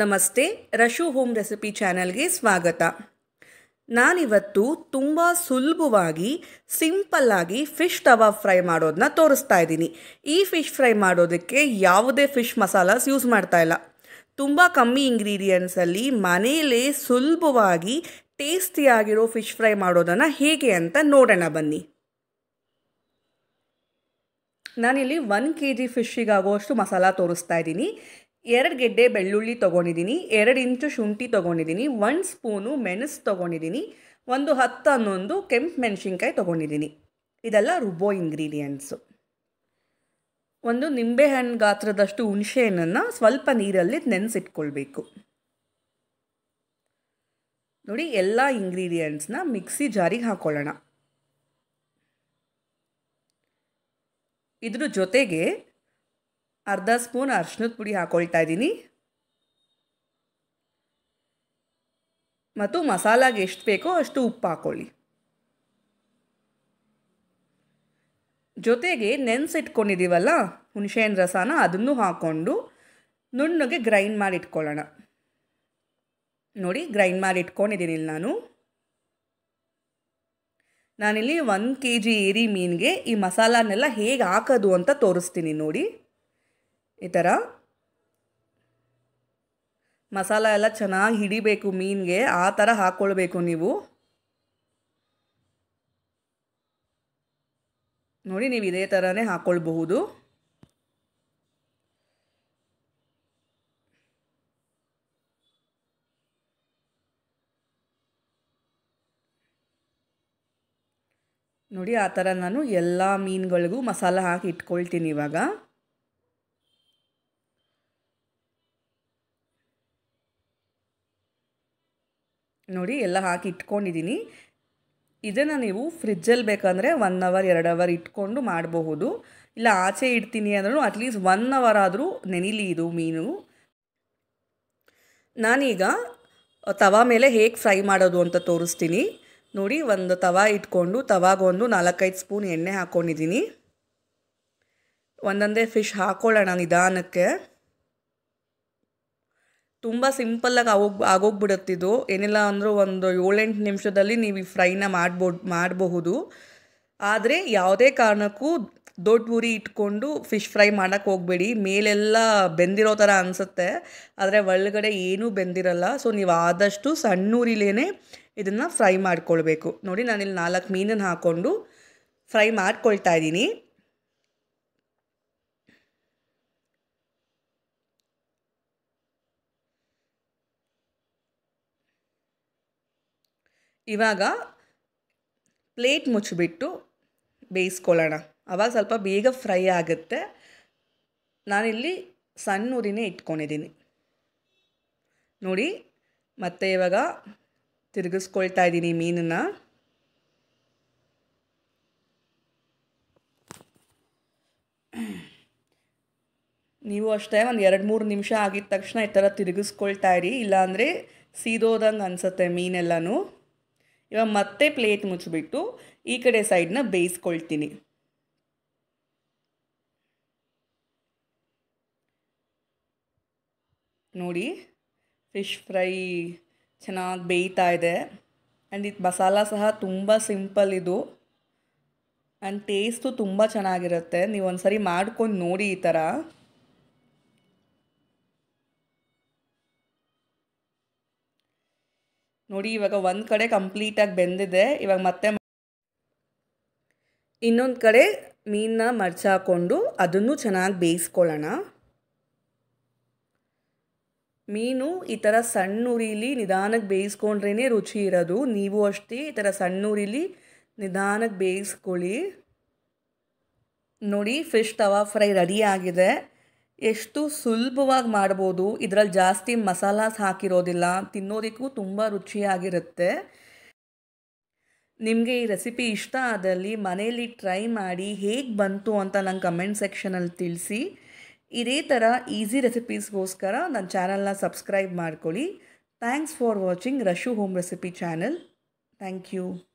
ನಮಸ್ತೆ Rashu home recipe ಚಾನಲ್ಗೆ ಸ್ವಾಗತ ನಾನಿವತ್ತು ತುಂಬ ಸುಲಭವಾಗಿ ಸಿಂಪಲ್ಲಾಗಿ ಫಿಶ್ ತವಾ ಫ್ರೈ ಮಾಡೋದನ್ನ ತೋರಿಸ್ತಾ ಇದ್ದೀನಿ ಈ ಫಿಶ್ ಫ್ರೈ ಮಾಡೋದಕ್ಕೆ ಯಾವುದೇ ಫಿಶ್ ಮಸಾಲಾಸ್ ಯೂಸ್ ಮಾಡ್ತಾ ಇಲ್ಲ ತುಂಬ ಕಮ್ಮಿ ಇಂಗ್ರೀಡಿಯೆಂಟ್ಸಲ್ಲಿ ಮನೆಯಲ್ಲೇ ಸುಲಭವಾಗಿ ಟೇಸ್ಟಿಯಾಗಿರೋ ಫಿಶ್ ಫ್ರೈ ಮಾಡೋದನ್ನು ಹೇಗೆ ಅಂತ ನೋಡೋಣ ಬನ್ನಿ ನಾನಿಲ್ಲಿ ಒನ್ ಕೆ ಜಿ ಫಿಶ್ಶಿಗಾಗುವಷ್ಟು ಮಸಾಲ ತೋರಿಸ್ತಾ ಇದ್ದೀನಿ ಎರಡು ಗೆಡ್ಡೆ ಬೆಳ್ಳುಳ್ಳಿ ತೊಗೊಂಡಿದ್ದೀನಿ ಎರಡು ಇಂಚು ಶುಂಠಿ ತೊಗೊಂಡಿದ್ದೀನಿ ಒನ್ ಸ್ಪೂನು ಮೆಣಸು ತೊಗೊಂಡಿದ್ದೀನಿ ಒಂದು ಹತ್ತು ಹನ್ನೊಂದು ಕೆಂಪು ಮೆಣಸಿನ್ಕಾಯಿ ತೊಗೊಂಡಿದ್ದೀನಿ ಇದೆಲ್ಲ ರುಬೋ ಇಂಗ್ರೀಡಿಯೆಂಟ್ಸು ಒಂದು ನಿಂಬೆಹಣ್ಣು ಗಾತ್ರದಷ್ಟು ಹಣ್ಣನ್ನು ಸ್ವಲ್ಪ ನೀರಲ್ಲಿ ನೆನೆಸಿಟ್ಕೊಳ್ಬೇಕು ನೋಡಿ ಎಲ್ಲ ಇಂಗ್ರೀಡಿಯೆಂಟ್ಸ್ನ ಮಿಕ್ಸಿ ಜಾರಿಗೆ ಹಾಕ್ಕೊಳ್ಳೋಣ ಇದ್ರ ಜೊತೆಗೆ ಅರ್ಧ ಸ್ಪೂನ್ ಅರ್ಶಿನದ ಪುಡಿ ಹಾಕ್ಕೊಳ್ತಾ ಇದ್ದೀನಿ ಮತ್ತು ಮಸಾಲಾಗೆ ಎಷ್ಟು ಬೇಕೋ ಅಷ್ಟು ಉಪ್ಪು ಹಾಕ್ಕೊಳ್ಳಿ ಜೊತೆಗೆ ನೆನೆಸಿಟ್ಕೊಂಡಿದ್ದೀವಲ್ಲ ಹುಣಸೇಹಣ್ಣು ರಸನ ಅದನ್ನು ಹಾಕ್ಕೊಂಡು ನುಣ್ಣಗೆ ಗ್ರೈಂಡ್ ಮಾಡಿ ಇಟ್ಕೊಳ್ಳೋಣ ನೋಡಿ ಗ್ರೈಂಡ್ ಮಾಡಿ ಇಟ್ಕೊಂಡಿದ್ದೀನಿ ನಾನು ನಾನಿಲ್ಲಿ ಒಂದು ಕೆ ಜಿ ಏರಿ ಮೀನಿಗೆ ಈ ಮಸಾಲಾನೆಲ್ಲ ಹೇಗೆ ಹಾಕೋದು ಅಂತ ತೋರಿಸ್ತೀನಿ ನೋಡಿ ಈ ಥರ ಮಸಾಲ ಎಲ್ಲ ಚೆನ್ನಾಗಿ ಹಿಡಿಬೇಕು ಮೀನಿಗೆ ಆ ಥರ ಹಾಕ್ಕೊಳ್ಬೇಕು ನೀವು ನೋಡಿ ನೀವು ಇದೇ ಥರನೇ ಹಾಕ್ಕೊಳ್ಬಹುದು ನೋಡಿ ಆ ಥರ ನಾನು ಎಲ್ಲ ಮೀನುಗಳಿಗೂ ಮಸಾಲ ಹಾಕಿ ಇಟ್ಕೊಳ್ತೀನಿ ಇವಾಗ ನೋಡಿ ಎಲ್ಲ ಹಾಕಿ ಇಟ್ಕೊಂಡಿದ್ದೀನಿ ಇದನ್ನು ನೀವು ಫ್ರಿಜ್ಜಲ್ಲಿ ಬೇಕಂದರೆ ಒನ್ ಅವರ್ ಎರಡು ಅವರ್ ಇಟ್ಕೊಂಡು ಮಾಡಬಹುದು ಇಲ್ಲ ಆಚೆ ಇಡ್ತೀನಿ ಅಂದ್ರೂ ಅಟ್ಲೀಸ್ಟ್ ಒನ್ ಅವರ್ ಆದರೂ ನೆನಿಲಿ ಇದು ಮೀನು ನಾನೀಗ ತವಾ ಮೇಲೆ ಹೇಗೆ ಫ್ರೈ ಮಾಡೋದು ಅಂತ ತೋರಿಸ್ತೀನಿ ನೋಡಿ ಒಂದು ತವಾ ಇಟ್ಕೊಂಡು ತವಾಗೊಂದು ನಾಲ್ಕೈದು ಸ್ಪೂನ್ ಎಣ್ಣೆ ಹಾಕ್ಕೊಂಡಿದ್ದೀನಿ ಒಂದೊಂದೇ ಫಿಶ್ ಹಾಕ್ಕೊಳ್ಳೋಣ ನಿಧಾನಕ್ಕೆ ತುಂಬ ಸಿಂಪಲ್ಲಾಗಿ ಆಗೋಗ್ ಆಗೋಗ್ಬಿಡುತ್ತಿದ್ದು ಏನಿಲ್ಲ ಅಂದರೂ ಒಂದು ಏಳೆಂಟು ನಿಮಿಷದಲ್ಲಿ ನೀವು ಈ ಫ್ರೈನ ಮಾಡ್ಬೋ ಮಾಡಬಹುದು ಆದರೆ ಯಾವುದೇ ಕಾರಣಕ್ಕೂ ದೊಡ್ಡ ಉರಿ ಇಟ್ಕೊಂಡು ಫಿಶ್ ಫ್ರೈ ಮಾಡೋಕ್ಕೆ ಹೋಗಬೇಡಿ ಮೇಲೆಲ್ಲ ಬೆಂದಿರೋ ಥರ ಅನಿಸುತ್ತೆ ಆದರೆ ಒಳಗಡೆ ಏನೂ ಬೆಂದಿರಲ್ಲ ಸೊ ನೀವು ಆದಷ್ಟು ಸಣ್ಣ ಉರಿಲೇ ಇದನ್ನು ಫ್ರೈ ಮಾಡ್ಕೊಳ್ಬೇಕು ನೋಡಿ ನಾನಿಲ್ಲಿ ನಾಲ್ಕು ಮೀನನ್ನು ಹಾಕ್ಕೊಂಡು ಫ್ರೈ ಮಾಡ್ಕೊಳ್ತಾ ಇದ್ದೀನಿ ಇವಾಗ ಪ್ಲೇಟ್ ಮುಚ್ಚಿಬಿಟ್ಟು ಬೇಯಿಸ್ಕೊಳ್ಳೋಣ ಆವಾಗ ಸ್ವಲ್ಪ ಬೇಗ ಫ್ರೈ ಆಗುತ್ತೆ ನಾನಿಲ್ಲಿ ಸಣ್ಣ ಉರಿನೇ ಇಟ್ಕೊಂಡಿದ್ದೀನಿ ನೋಡಿ ಮತ್ತೆ ಇವಾಗ ತಿರುಗಿಸ್ಕೊಳ್ತಾ ಇದ್ದೀನಿ ಮೀನನ್ನ ನೀವು ಅಷ್ಟೇ ಒಂದು ಎರಡು ಮೂರು ನಿಮಿಷ ಆಗಿದ ತಕ್ಷಣ ಈ ಥರ ತಿರುಗಿಸ್ಕೊಳ್ತಾ ಇರಿ ಇಲ್ಲಾಂದರೆ ಸೀದೋದಂಗೆ ಅನಿಸುತ್ತೆ ಮೀನೆಲ್ಲನೂ ಇವಾಗ ಮತ್ತೆ ಪ್ಲೇಟ್ ಮುಚ್ಚಿಬಿಟ್ಟು ಈ ಕಡೆ ಸೈಡ್ನ ಬೇಯಿಸ್ಕೊಳ್ತೀನಿ ನೋಡಿ ಫಿಶ್ ಫ್ರೈ ಚೆನ್ನಾಗಿ ಬೇಯ್ತಾ ಇದೆ ಆ್ಯಂಡ್ ಇದು ಮಸಾಲ ಸಹ ತುಂಬ ಸಿಂಪಲ್ ಇದು ಆ್ಯಂಡ್ ಟೇಸ್ಟು ತುಂಬ ಚೆನ್ನಾಗಿರುತ್ತೆ ನೀವು ಒಂದು ಸರಿ ಮಾಡ್ಕೊಂಡು ನೋಡಿ ಈ ಥರ ನೋಡಿ ಇವಾಗ ಒಂದು ಕಡೆ ಕಂಪ್ಲೀಟಾಗಿ ಬೆಂದಿದೆ ಇವಾಗ ಮತ್ತೆ ಇನ್ನೊಂದು ಕಡೆ ಮೀನನ್ನ ಮರ್ಚ ಹಾಕ್ಕೊಂಡು ಅದನ್ನು ಚೆನ್ನಾಗಿ ಬೇಯಿಸ್ಕೊಳ್ಳೋಣ ಮೀನು ಈ ಥರ ಸಣ್ಣ ಉರಿಲಿ ನಿಧಾನಕ್ಕೆ ಬೇಯಿಸ್ಕೊಂಡ್ರೇ ರುಚಿ ಇರೋದು ನೀವು ಅಷ್ಟೇ ಈ ಥರ ಸಣ್ಣ ಉರಿಲಿ ನಿಧಾನಕ್ಕೆ ಬೇಯಿಸ್ಕೊಳ್ಳಿ ನೋಡಿ ಫಿಶ್ ತವಾ ಫ್ರೈ ರೆಡಿ ಆಗಿದೆ ಎಷ್ಟು ಸುಲಭವಾಗಿ ಮಾಡ್ಬೋದು ಇದರಲ್ಲಿ ಜಾಸ್ತಿ ಮಸಾಲಾಸ್ ಹಾಕಿರೋದಿಲ್ಲ ತಿನ್ನೋದಕ್ಕೂ ತುಂಬ ರುಚಿಯಾಗಿರುತ್ತೆ ನಿಮಗೆ ಈ ರೆಸಿಪಿ ಇಷ್ಟ ಆದಲ್ಲಿ ಮನೆಯಲ್ಲಿ ಟ್ರೈ ಮಾಡಿ ಹೇಗೆ ಬಂತು ಅಂತ ನಂಗೆ ಕಮೆಂಟ್ ಸೆಕ್ಷನಲ್ಲಿ ತಿಳಿಸಿ ಇದೇ ಥರ ಈಸಿ ರೆಸಿಪೀಸ್ಗೋಸ್ಕರ ನನ್ನ ಚಾನಲ್ನ ಸಬ್ಸ್ಕ್ರೈಬ್ ಮಾಡ್ಕೊಳ್ಳಿ thanks for watching Rashu home recipe channel thank you